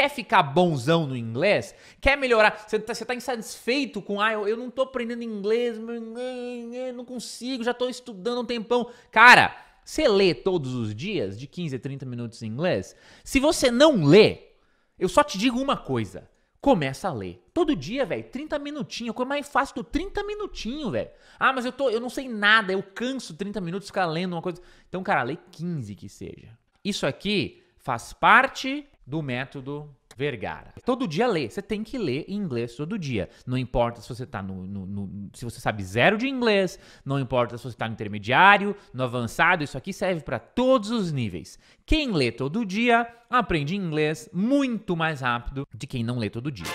quer ficar bonzão no inglês, quer melhorar, você tá, você tá insatisfeito com, ah, eu, eu não tô aprendendo inglês, não consigo, já tô estudando um tempão. Cara, você lê todos os dias, de 15 a 30 minutos em inglês? Se você não lê, eu só te digo uma coisa. Começa a ler. Todo dia, velho. 30 minutinhos. é mais fácil do 30 minutinhos, velho. Ah, mas eu, tô, eu não sei nada. Eu canso 30 minutos ficar lendo uma coisa. Então, cara, lê 15 que seja. Isso aqui faz parte do método Vergara. Todo dia lê, você tem que ler em inglês todo dia. Não importa se você tá no, no, no se você sabe zero de inglês, não importa se você está no intermediário, no avançado, isso aqui serve para todos os níveis. Quem lê todo dia aprende inglês muito mais rápido de quem não lê todo dia.